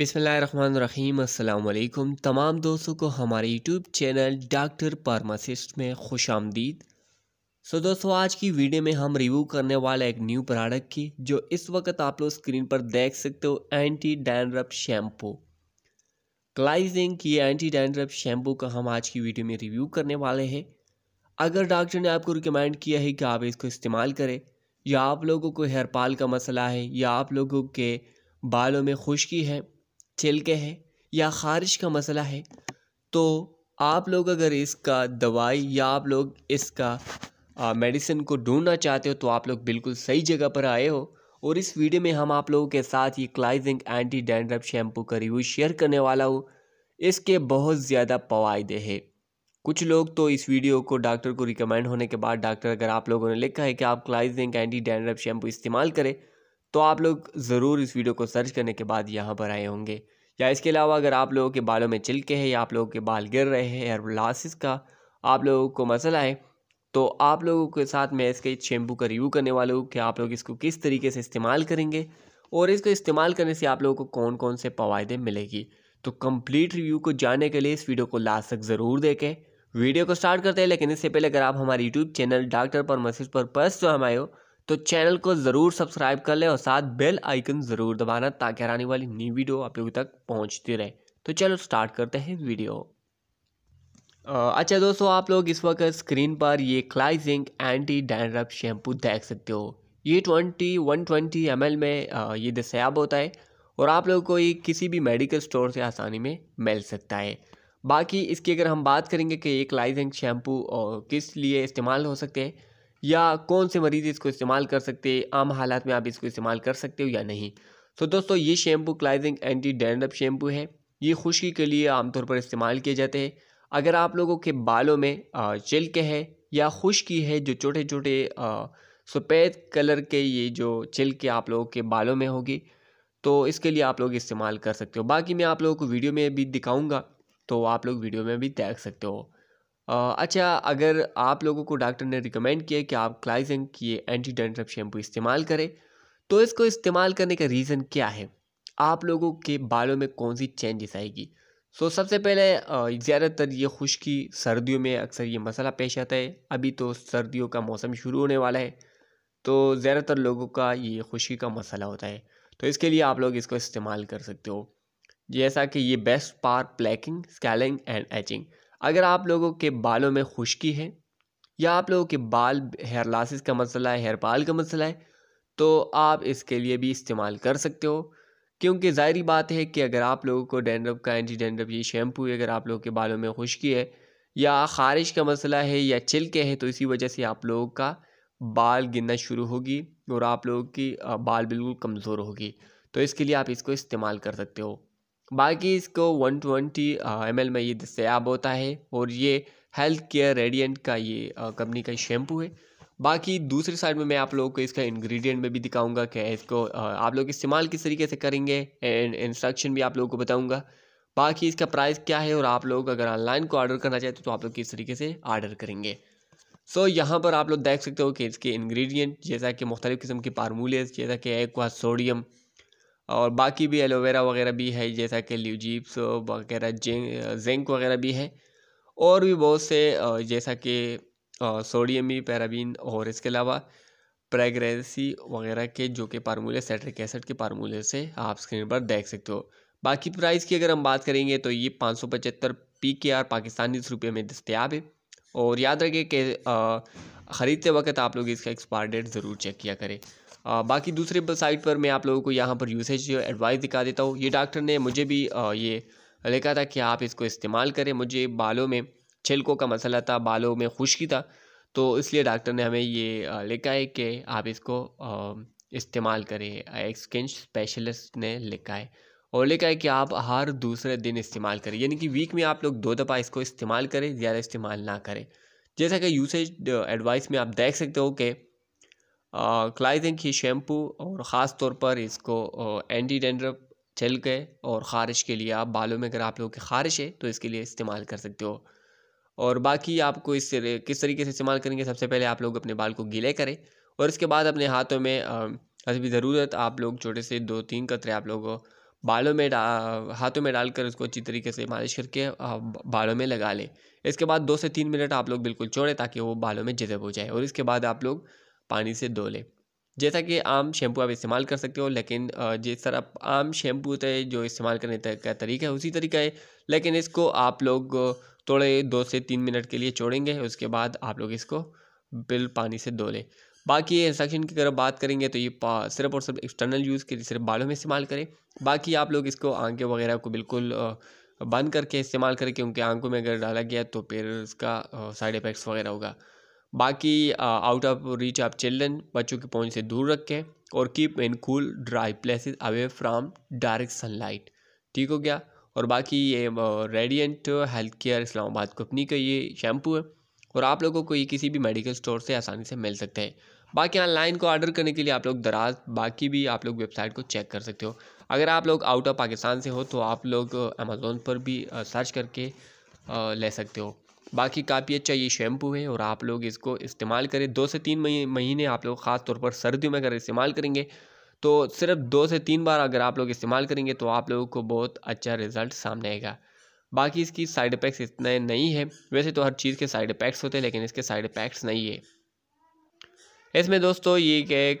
बिसमीम अल्लाम तमाम दोस्तों को हमारे यूट्यूब चैनल डॉक्टर फार्मासिस्ट में खुश आमदीद सो दोस्तों आज की वीडियो में हम रिव्यू करने वाला एक न्यू प्रोडक्ट की जो इस वक्त आप लोग स्क्रीन पर देख सकते हो एंटी डैंड्रप शैम्पू क्लाइजिंग की एंटी डैंड्रप शैम्पू का हम आज की वीडियो में रिव्यू करने वाले हैं अगर डॉक्टर ने आपको रिकमेंड किया है कि आप इसको इस्तेमाल करें या आप लोगों को हेयरपाल का मसला है या आप लोगों के बालों में खुश्की है छिलके हैं या ख़ारिश का मसला है तो आप लोग अगर इसका दवाई या आप लोग इसका मेडिसिन को ढूंढना चाहते हो तो आप लोग बिल्कुल सही जगह पर आए हो और इस वीडियो में हम आप लोगों के साथ ये क्लाइजिंग एंटी डैंड्रप शैम्पू का रिव्यू शेयर करने वाला हूँ इसके बहुत ज़्यादा फ़ायदे हैं कुछ लोग तो इस वीडियो को डॉक्टर को रिकमेंड होने के बाद डॉक्टर अगर आप लोगों ने लिखा है कि आप क्लाइजिंग एंटी डैंड्रफ शैम्पू इस्तेमाल करें तो आप लोग ज़रूर इस वीडियो को सर्च करने के बाद यहाँ पर आए होंगे या इसके अलावा अगर आप लोगों के बालों में चिलके हैं या आप लोगों के बाल गिर रहे हैं हेयर लॉसिस का आप लोगों को मसला है तो आप लोगों के साथ मैं इसके शैम्पू का रिव्यू करने वाला हूँ कि आप लोग इसको किस तरीके से इस्तेमाल करेंगे और इसको इस्तेमाल करने से आप लोगों को कौन कौन से फवादे मिलेगी तो कंप्लीट रिव्यू को जानने के लिए इस वीडियो को लास्ट तक ज़रूर देखें वीडियो को स्टार्ट करते हैं लेकिन इससे पहले अगर आप हमारे यूट्यूब चैनल डॉक्टर पर मसीज पर पर्स जो हम आए हो तो चैनल को ज़रूर सब्सक्राइब कर लें और साथ बेल आइकन ज़रूर दबाना ताकि आने वाली न्यू वीडियो आप लोगों तक पहुँचती रहे तो चलो स्टार्ट करते हैं वीडियो अच्छा दोस्तों आप लोग इस वक्त स्क्रीन पर ये क्लाइजिंग एंटी डैंड्रफ शैम्पू देख सकते हो ये ट्वेंटी वन ट्वेंटी एम में ये दस्याब होता है और आप लोगों को ये किसी भी मेडिकल स्टोर से आसानी में मिल सकता है बाकी इसकी अगर हम बात करेंगे कि ये क्लाइजिंग शैम्पू किस लिए इस्तेमाल हो सकते हैं या कौन से मरीज़ इसको इस्तेमाल कर सकते आम हालात में आप इसको इस्तेमाल कर सकते हो या नहीं तो दोस्तों ये शैम्पू क्लाइजिंग एंटी डैंडअप शैम्पू है ये खुश्की के लिए आमतौर पर इस्तेमाल किए जाते हैं अगर आप लोगों के बालों में चिल्के है या खुश्की है जो छोटे छोटे सफ़ेद कलर के ये जो छिलके आप लोगों के बालों में होगी तो इसके लिए आप लोग इस्तेमाल कर सकते हो बाकी मैं आप लोगों को वीडियो में भी दिखाऊंगा तो आप लोग वीडियो में भी देख सकते हो अच्छा अगर आप लोगों को डॉक्टर ने रिकमेंड किया कि आप क्लाइजन की एंटी डैंड्रफ शैम्पू इस्तेमाल करें तो इसको इस्तेमाल करने का रीज़न क्या है आप लोगों के बालों में कौन सी चेंजेस आएगी सो so, सबसे पहले ज़्यादातर ये खुश्की सर्दियों में अक्सर ये मसला पेश आता है अभी तो सर्दियों का मौसम शुरू होने वाला है तो ज़्यादातर लोगों का ये खुश्की का मसला होता है तो इसके लिए आप लोग इसको इस्तेमाल कर सकते हो जैसा कि ये best for flaking scaling and itching अगर आप लोगों के बालों में खुश्की है या आप लोगों के बाल हेयर लॉसिस का मसला है हेयर पाल का मसला है तो आप इसके लिए भी इस्तेमाल कर सकते हो क्योंकि ज़ाहरी बात है कि अगर आप लोगों को डेंड्रप का एंटी डेंड्रप ये शैम्पू अगर आप लोगों के बालों में खुश्की है या ख़ारिश का मसला है या छिलके हैं तो इसी वजह से आप लोगों का बाल गिनना शुरू होगी और आप लोगों की बाल बिल्कुल कमज़ोर होगी तो इसके लिए आप इसको इस्तेमाल कर सकते हो बाकी इसको 120 एम में ये दस्याब होता है और ये हेल्थ केयर रेडियंट का ये कंपनी का शैम्पू है बाकी दूसरी साइड में मैं आप लोगों को इसका इंग्रेडिएंट में भी दिखाऊंगा कि इसको आप लोग इस्तेमाल किस तरीके से करेंगे एंड इंस्ट्रक्शन भी आप लोगों को बताऊंगा बाकी इसका प्राइस क्या है और आप लोग अगर ऑनलाइन को ऑर्डर करना चाहते हो तो आप लोग किस तरीके से ऑर्डर करेंगे सो so, यहाँ पर आप लोग देख सकते हो कि इसके इंग्रेडिएंट जैसा कि मुख्तलिफ़ किस्म के फार्मूलेस जैसा कि एक्वा सोडियम और बाकी भी एलोवेरा वगैरह भी है जैसा कि ल्यूजीप्स वगैरह जिंक वगैरह भी है और भी बहुत से जैसा कि सोडियम भी पैराबीन और इसके अलावा प्रेगरेंसी वगैरह के जो कि फार्मूले सेट्रिक एसड के फार्मूले से आप स्क्रीन पर देख सकते हो बाकी प्राइस की अगर हम बात करेंगे तो ये पाँच सौ पचहत्तर पी के आर पाकिस्तानी रुपये में दस्तियाब है और याद रखें कि ख़रीदते वक्त आप लोग इसका एक्सपायर डेट ज़रूर चेक किया करें आ, बाकी दूसरे साइट पर मैं आप लोगों को यहाँ पर यूसेज एडवाइस दिखा देता हूँ ये डॉक्टर ने मुझे भी आ, ये लिखा था कि आप इसको इस्तेमाल करें मुझे बालों में छिलकों का मसला था बालों में खुश्की था तो इसलिए डॉक्टर ने हमें ये लिखा है कि आप इसको इस्तेमाल करें एक्सचेंज स्पेशलिस्ट ने लिखा है और लिखा है कि आप हर दूसरे दिन इस्तेमाल करें यानी कि वीक में आप लोग दो दफ़ा इसको इस्तेमाल करें ज़्यादा इस्तेमाल ना करें जैसा कि यूसेज एडवाइस में आप देख सकते हो कि क्लाइथिंग ही शैम्पू और ख़ास तौर पर इसको एंटी चल गए और ख़ारिश के लिए आप बालों में अगर आप लोगों की ख़ारिश है तो इसके लिए इस्तेमाल कर सकते हो और बाकी आपको इस किस तरीके से इस्तेमाल करेंगे सबसे पहले आप लोग अपने बाल को गीले करें और इसके बाद अपने हाथों में भी ज़रूरत आप लोग छोटे से दो तीन कतरे आप लोग बालों में हाथों में डालकर उसको अच्छी तरीके से मालिश करके बालों में लगा लें इसके बाद दो से तीन मिनट आप लोग बिल्कुल छोड़ें ताकि वो बालों में जजब हो जाए और इसके बाद आप लोग पानी से धो लें जैसा कि आम शैम्पू आप इस्तेमाल कर सकते हो लेकिन जिस तरह आम शैम्पू है जो इस्तेमाल करने का तरीका है उसी तरीका है लेकिन इसको आप लोग थोड़े दो से तीन मिनट के लिए छोड़ेंगे उसके बाद आप लोग इसको बिल पानी से धो लें बाकी इंस्ट्रक्शन की अगर बात करेंगे तो ये सिर्फ और सिर्फ एक्सटर्नल यूज़ के लिए सिर्फ बालों में इस्तेमाल करें बाकी आप लोग इसको आंखें वगैरह को बिल्कुल बंद करके इस्तेमाल करें क्योंकि आंखों में अगर डाला गया तो फिर इसका साइड इफ़ेक्ट्स वगैरह होगा बाकी out of reach of children बच्चों के पहुंच से दूर रखें और keep in cool dry places away from direct sunlight ठीक हो गया और बाकी ये radiant health care Islamabad company का ये शैम्पू है और आप लोगों को ये किसी भी मेडिकल स्टोर से आसानी से मिल सकता है बाकी ऑनलाइन को ऑर्डर करने के लिए आप लोग दराज बाकी भी आप लोग वेबसाइट को चेक कर सकते हो अगर आप लोग आउट ऑफ पाकिस्तान से हो तो आप लोग अमेज़ोन पर भी सर्च करके ले सकते हो बाकी काफ़ी अच्छा ये शैम्पू है और आप लोग इसको इस्तेमाल करें दो से तीन महीने आप लोग ख़ास तौर पर सर्दियों में अगर इस्तेमाल करेंगे तो सिर्फ दो से तीन बार अगर आप लोग इस्तेमाल करेंगे तो आप लोगों को बहुत अच्छा रिज़ल्ट सामने आएगा बाकी इसकी साइड इफ़ेक्ट्स इतने नहीं है वैसे तो हर चीज़ के साइड इफ़ेक्ट्स होते हैं लेकिन इसके साइड इफ़ेक्ट्स नहीं है इसमें दोस्तों ये एक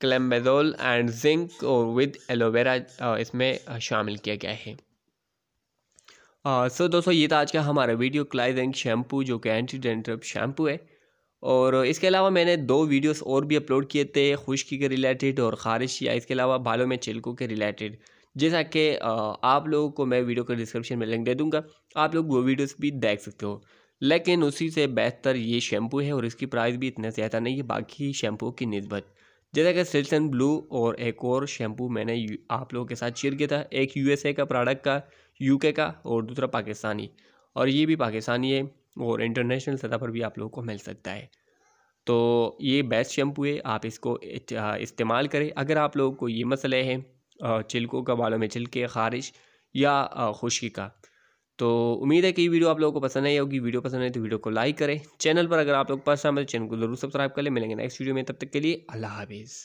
क्लेम्बेजोल एंड जिंक और विद एलोवेरा इसमें शामिल किया गया है सो हाँ, दोस्तों ये था आज का हमारा वीडियो क्लाइजेंग शैम्पू जो कि एंटी डेंट्रप शैम्पू है और इसके अलावा मैंने दो वीडियोस और भी अपलोड किए थे खुश्की के रिलेटेड और खारिश या इसके अलावा बालों में छिलकों के रिलेटेड जैसा कि आप लोगों को मैं वीडियो के डिस्क्रिप्शन में लिंक दे दूंगा आप लोग वो वीडियोज़ भी देख सकते हो लेकिन उसी से बेहतर ये शैम्पू है और इसकी प्राइस भी इतना ज़्यादा नहीं है बाकी शैम्पू की नस्बत जैसा कि सिल्स एंड ब्लू और एक और शैम्पू मैंने आप लोगों के साथ शेयर किया था एक यूएसए का प्रोडक्ट का यूके का और दूसरा पाकिस्तानी और ये भी पाकिस्तानी है और इंटरनेशनल सतह पर भी आप लोगों को मिल सकता है तो ये बेस्ट शैम्पू है आप इसको इस्तेमाल करें अगर आप लोगों को ये मसले हैं छिलकों का बालों में छिलके खारिश या खुशकी का तो उम्मीद है कि वीडियो आप लोगों को पसंद आई होगी वीडियो पसंद आई तो वीडियो को लाइक करें चैनल पर अगर आप लोग पसंद आए तो चैनल को जरूर सब्सक्राइब कर लें मिलेंगे नेक्स्ट वीडियो में तब तक के लिए अल्लाह हाफिज़